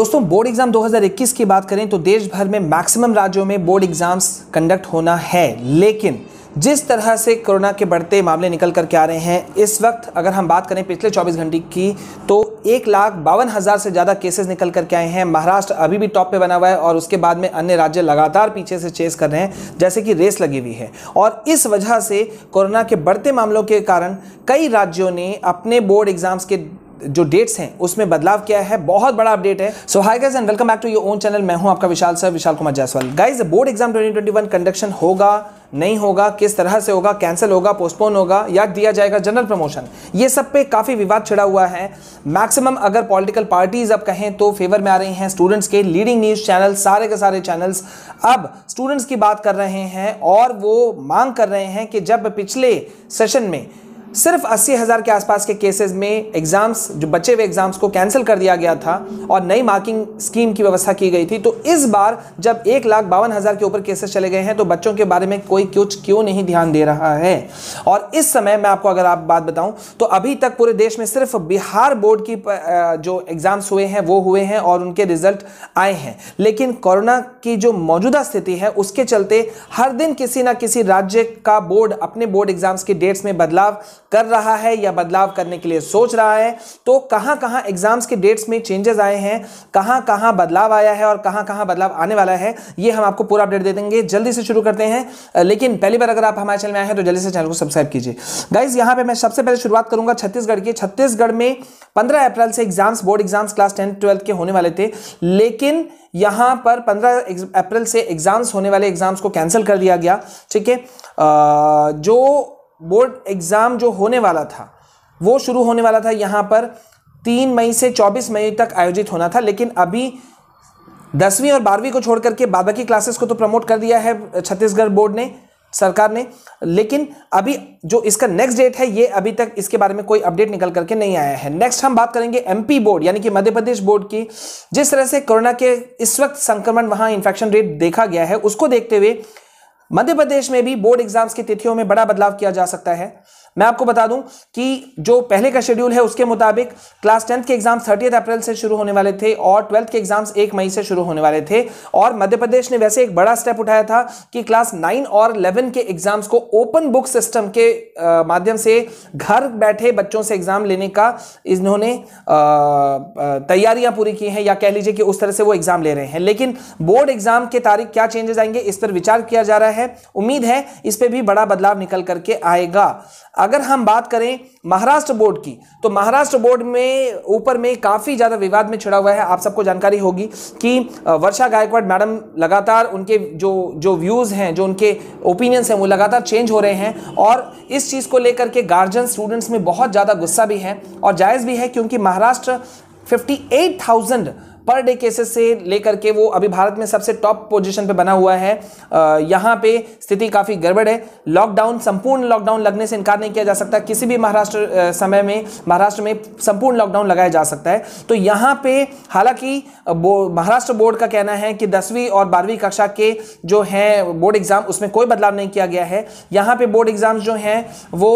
दोस्तों board exam 2021 की बात करें तो देश भर में मैक्सिमम राज्यों में बोर्ड एग्जाम्स कंडक्ट होना है लेकिन जिस तरह से कोरोना के बढ़ते मामले निकल कर के आ रहे हैं इस वक्त अगर हम बात करें पिछले 24 घंटे की तो एक लाख बावन हज़ार से ज़्यादा केसेस निकल कर के आए हैं महाराष्ट्र अभी भी टॉप पे बना हुआ है और उसके बाद में अन्य राज्य लगातार पीछे से चेस कर रहे हैं जैसे कि रेस लगी हुई है और इस वजह से कोरोना के बढ़ते मामलों के कारण कई राज्यों ने अपने बोर्ड एग्ज़ाम्स के जो डेट्स हैं उसमें बदलाव किया है बहुत बड़ा अपडेट है so hi guys and welcome back to your own channel मैं हूं आपका Vishal sir Vishal Kumar Jaiswal guys board exam 2021 conduction होगा नहीं होगा किस तरह से होगा कैंसिल होगा पोस्टपोन होगा या दिया जाएगा जनरल प्रमोशन ये सब पे काफ़ी विवाद छिड़ा हुआ है मैक्सिमम अगर पॉलिटिकल पार्टीज़ अब कहें तो फेवर में आ रही हैं स्टूडेंट्स के लीडिंग न्यूज़ चैनल सारे के सारे चैनल्स अब स्टूडेंट्स की बात कर रहे हैं और वो मांग कर रहे हैं कि जब पिछले सेशन में सिर्फ अस्सी हज़ार के आसपास के केसेस में एग्ज़ाम्स जो बचे हुए एग्ज़ाम्स को कैंसिल कर दिया गया था और नई मार्किंग स्कीम की व्यवस्था की गई थी तो इस बार जब एक लाख बावन हज़ार के ऊपर केसेस चले गए हैं तो बच्चों के बारे में कोई कुछ क्यों नहीं ध्यान दे रहा है और इस समय मैं आपको अगर आप बात बताऊं तो अभी तक पूरे देश में सिर्फ बिहार बोर्ड की जो एग्ज़ाम्स हुए हैं वो हुए हैं और उनके रिजल्ट आए हैं लेकिन कोरोना की जो मौजूदा स्थिति है उसके चलते हर दिन किसी ना किसी राज्य का बोर्ड अपने बोर्ड एग्ज़ाम्स के डेट्स में बदलाव कर रहा है या बदलाव करने के लिए सोच रहा है तो कहाँ कहाँ एग्जाम्स के डेट्स में चेंजेस आए हैं कहाँ कहाँ बदलाव आया है और कहाँ कहाँ बदलाव आने वाला है ये हम आपको पूरा अपडेट दे देंगे जल्दी से शुरू करते हैं लेकिन पहली बार अगर आप हमारे चैनल में आए हैं तो जल्दी से चैनल को सब्सक्राइब कीजिए गाइज यहाँ पर मैं सबसे पहले शुरुआत करूंगा छत्तीसगढ़ की छत्तीसगढ़ में पंद्रह अप्रैल से exams board exams class tenth twelfth के होने वाले थे लेकिन यहाँ पर 15 अप्रैल से एग्जाम्स होने वाले एग्जाम्स को कैंसिल कर दिया गया ठीक है जो बोर्ड एग्ज़ाम जो होने वाला था वो शुरू होने वाला था यहाँ पर तीन मई से चौबीस मई तक आयोजित होना था लेकिन अभी दसवीं और बारहवीं को छोड़ करके बाद बाकी क्लासेस को तो प्रमोट कर दिया है छत्तीसगढ़ बोर्ड ने सरकार ने लेकिन अभी जो इसका नेक्स्ट डेट है ये अभी तक इसके बारे में कोई अपडेट निकल करके नहीं आया है नेक्स्ट हम बात करेंगे एमपी बोर्ड यानी कि मध्य प्रदेश बोर्ड की जिस तरह से कोरोना के इस वक्त संक्रमण वहाँ इन्फेक्शन रेट देखा गया है उसको देखते हुए मध्य प्रदेश में भी बोर्ड एग्जाम्स की तिथियों में बड़ा बदलाव किया जा सकता है मैं आपको बता दूं कि जो पहले का शेड्यूल है उसके मुताबिक क्लास टेंथ के एग्जाम थर्टी अप्रैल से शुरू होने वाले थे और ट्वेल्थ के एग्जाम्स एक मई से शुरू होने वाले थे और मध्य प्रदेश ने वैसे एक बड़ा स्टेप उठाया था कि क्लास नाइन और इलेवन के एग्जाम्स को ओपन बुक सिस्टम के आ, माध्यम से घर बैठे बच्चों से एग्जाम लेने का इन्होंने तैयारियां पूरी की हैं या कह लीजिए कि उस तरह से वो एग्जाम ले रहे हैं लेकिन बोर्ड एग्जाम के तारीख क्या चेंजेस आएंगे इस पर विचार किया जा रहा है उम्मीद है इस पर भी बड़ा बदलाव निकल करके आएगा अगर हम बात करें महाराष्ट्र बोर्ड की तो महाराष्ट्र बोर्ड में ऊपर में काफ़ी ज़्यादा विवाद में छिड़ा हुआ है आप सबको जानकारी होगी कि वर्षा गायकवाड़ मैडम लगातार उनके जो जो व्यूज़ हैं जो उनके ओपिनियंस हैं वो लगातार चेंज हो रहे हैं और इस चीज़ को लेकर के गार्जियन स्टूडेंट्स में बहुत ज़्यादा गुस्सा भी है और जायज़ भी है क्योंकि Maharashtra fifty eight thousand per day cases से लेकर के वो अभी भारत में सबसे टॉप पोजीशन पे बना हुआ है यहाँ पे स्थिति काफ़ी गड़बड़ है लॉकडाउन संपूर्ण लॉकडाउन लगने से इनकार नहीं किया जा सकता किसी भी महाराष्ट्र समय में महाराष्ट्र में संपूर्ण लॉकडाउन लगाया जा सकता है तो यहाँ पे हालांकि महाराष्ट्र बोर्ड का कहना है कि दसवीं और बारहवीं कक्षा के जो हैं बोर्ड एग्ज़ाम उसमें कोई बदलाव नहीं किया गया है यहाँ पे बोर्ड एग्ज़ाम्स जो हैं वो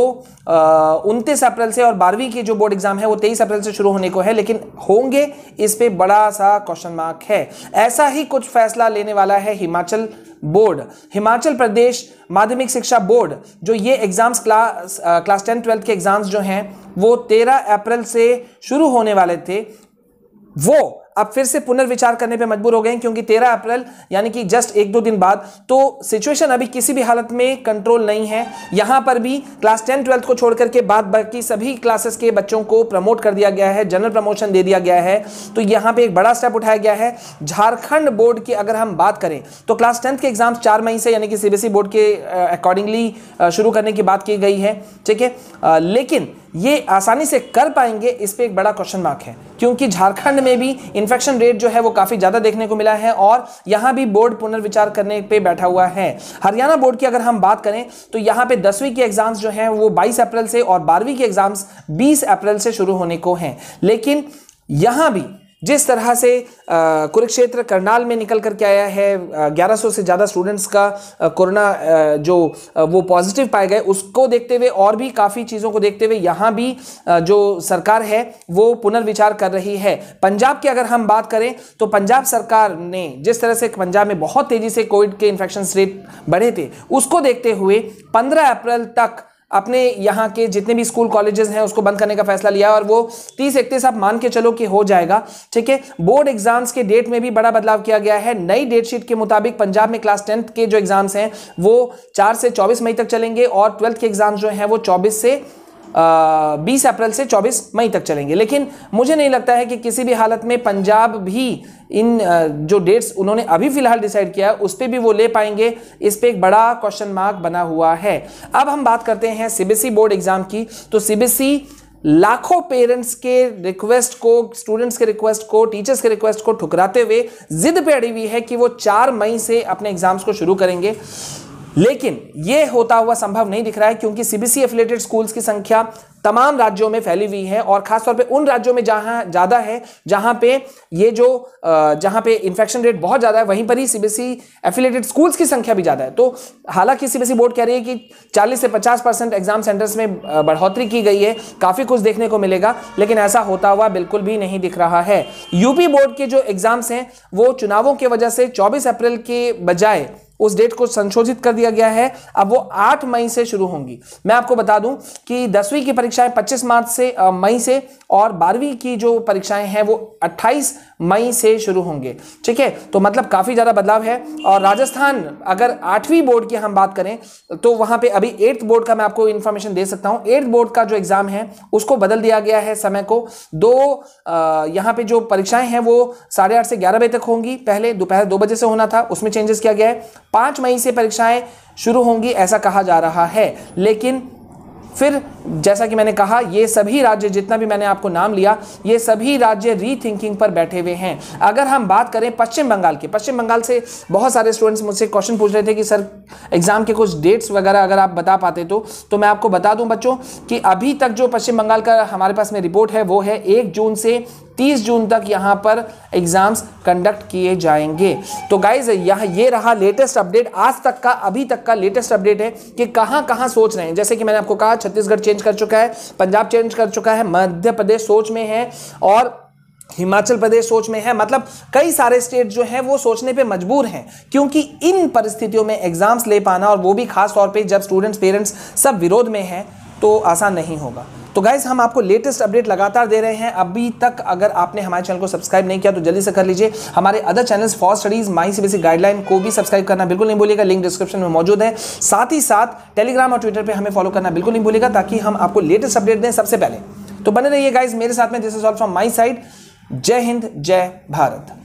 उनतीस अप्रैल से और बारहवीं के जो बोर्ड एग्ज़ाम है वो तेईस अप्रैल से शुरू होने को है लेकिन होंगे इस पर बड़ा सा क्वेश्चन मार्क है ऐसा ही कुछ फैसला लेने वाला है हिमाचल बोर्ड हिमाचल प्रदेश माध्यमिक शिक्षा बोर्ड जो ये exams class class ten twelfth के एग्जाम्स जो हैं वो तेरह अप्रैल से शुरू होने वाले थे वो अब फिर से पुनर्विचार करने पे मजबूर हो गए क्योंकि 13 अप्रैल यानी कि जस्ट एक दो दिन बाद तो सिचुएशन अभी किसी भी हालत में कंट्रोल नहीं है यहां पर भी क्लास टेन ट्वेल्थ को छोड़कर के बाद बाकी सभी क्लासेस के बच्चों को प्रमोट कर दिया गया है जनरल प्रमोशन दे दिया गया है तो यहां पर एक बड़ा स्टेप उठाया गया है झारखंड बोर्ड की अगर हम बात करें तो क्लास टेंथ के एग्जाम चार मई से यानी कि सीबीएसई बोर्ड e के अकॉर्डिंगली शुरू करने की बात की गई है ठीक है लेकिन ये आसानी से कर पाएंगे इस पर एक बड़ा क्वेश्चन मार्क है क्योंकि झारखंड में भी इन्फेक्शन रेट जो है वो काफ़ी ज़्यादा देखने को मिला है और यहाँ भी बोर्ड पुनर्विचार करने पे बैठा हुआ है हरियाणा बोर्ड की अगर हम बात करें तो यहाँ पे दसवीं के एग्ज़ाम्स जो हैं वो 22 अप्रैल से और बारहवीं के एग्ज़ाम्स 20 अप्रैल से शुरू होने को हैं लेकिन यहाँ भी जिस तरह से कुरुक्षेत्र करनाल में निकल करके आया है 1100 से ज़्यादा स्टूडेंट्स का कोरोना जो वो पॉजिटिव पाए गए उसको देखते हुए और भी काफ़ी चीज़ों को देखते हुए यहाँ भी जो सरकार है वो पुनर्विचार कर रही है पंजाब की अगर हम बात करें तो पंजाब सरकार ने जिस तरह से पंजाब में बहुत तेज़ी से कोविड के इन्फेक्शन रेट बढ़े थे उसको देखते हुए पंद्रह अप्रैल तक अपने यहाँ के जितने भी स्कूल कॉलेजेस हैं उसको बंद करने का फैसला लिया और वो तीस इकतीस आप मान के चलो कि हो जाएगा ठीक है बोर्ड एग्जाम्स के डेट में भी बड़ा बदलाव किया गया है नई डेटशीट के मुताबिक पंजाब में क्लास टेंथ के जो एग्जाम्स हैं वो चार से चौबीस मई तक चलेंगे और ट्वेल्थ के एग्जाम जो हैं वो चौबीस से बीस अप्रैल से चौबीस मई तक चलेंगे लेकिन मुझे नहीं लगता है कि किसी भी हालत में पंजाब भी इन जो डेट्स उन्होंने अभी फिलहाल डिसाइड किया है उस पर भी वो ले पाएंगे इस पर एक बड़ा क्वेश्चन मार्क बना हुआ है अब हम बात करते हैं सीबीएसई बोर्ड एग्जाम की तो सीबीएसई लाखों पेरेंट्स के रिक्वेस्ट को स्टूडेंट्स के रिक्वेस्ट को टीचर्स के रिक्वेस्ट को ठुकराते हुए जिद पे अड़ी हुई है कि वो चार मई से अपने एग्जाम्स को शुरू करेंगे लेकिन यह होता हुआ संभव नहीं दिख रहा है क्योंकि सीबीसी एफिलेटेड स्कूल्स की संख्या तमाम राज्यों में फैली हुई है और खासतौर पे उन राज्यों में जहां ज़्यादा है जहां पे ये जो जहां पे इन्फेक्शन रेट बहुत ज़्यादा है वहीं पर ही सीबीसी एफिलेटेड स्कूल्स की संख्या भी ज़्यादा है तो हालांकि सीबीसी बोर्ड कह रही है कि 40 से 50 परसेंट एग्जाम सेंटर्स में बढ़ोतरी की गई है काफ़ी कुछ देखने को मिलेगा लेकिन ऐसा होता हुआ बिल्कुल भी नहीं दिख रहा है यूपी बोर्ड के जो एग्ज़ाम्स हैं वो चुनावों की वजह से चौबीस अप्रैल के बजाय उस डेट को संशोधित कर दिया गया है अब वो 8 मई से शुरू होंगी मैं आपको बता दूं कि दसवीं की परीक्षाएं 25 मार्च से मई से और बारहवीं की जो परीक्षाएं हैं वो 28 मई से शुरू होंगे ठीक है तो मतलब काफ़ी ज़्यादा बदलाव है और राजस्थान अगर आठवीं बोर्ड की हम बात करें तो वहां पर अभी एट्थ बोर्ड का मैं आपको इन्फॉर्मेशन दे सकता हूँ एट्थ बोर्ड का जो एग्ज़ाम है उसको बदल दिया गया है समय को दो यहाँ पर जो परीक्षाएं हैं वो साढ़े से ग्यारह बजे तक होंगी पहले दोपहर दो बजे से होना था उसमें चेंजेस किया गया है पाँच मई से परीक्षाएं शुरू होंगी ऐसा कहा जा रहा है लेकिन फिर जैसा कि मैंने कहा ये सभी राज्य जितना भी मैंने आपको नाम लिया ये सभी राज्य रीथिंकिंग पर बैठे हुए हैं अगर हम बात करें पश्चिम बंगाल की पश्चिम बंगाल से बहुत सारे स्टूडेंट्स मुझसे क्वेश्चन पूछ रहे थे कि सर एग्ज़ाम के कुछ डेट्स वगैरह अगर आप बता पाते तो तो मैं आपको बता दूं बच्चों कि अभी तक जो पश्चिम बंगाल का हमारे पास में रिपोर्ट है वो है एक जून से तीस जून तक यहाँ पर एग्ज़ाम्स कंडक्ट किए जाएंगे तो गाइज यह ये रहा लेटेस्ट अपडेट आज तक का अभी तक का लेटेस्ट अपडेट है कि कहाँ कहाँ सोच रहे हैं जैसे कि मैंने आपको कहा छत्तीसगढ़ चेंज कर चुका है पंजाब चेंज कर चुका है मध्य प्रदेश सोच में है और हिमाचल प्रदेश सोच में है मतलब कई सारे स्टेट जो हैं वो सोचने पे मजबूर हैं क्योंकि इन परिस्थितियों में एग्ज़ाम्स ले पाना और वो भी खास तौर पे जब स्टूडेंट्स पेरेंट्स सब विरोध में हैं तो आसान नहीं होगा तो गाइज हम आपको लेटेस्ट अपडेट लगातार दे रहे हैं अभी तक अगर आपने हमारे चैनल को सब्सक्राइब नहीं किया तो जल्दी से कर लीजिए हमारे other channels for studies my C guideline को भी सब्सक्राइब करना बिल्कुल नहीं भूलेगा लिंक डिस्क्रिप्शन में मौजूद है साथ ही साथ टेलीग्राम और ट्विटर पर हमें फॉलो करना बिल्कुल नहीं भूलेगा ताकि हम आपको लेटेस्ट अपडेट दें सबसे पहले तो बने रहिए गाइज मेरे साथ में this is all from my side जय हिंद जय भारत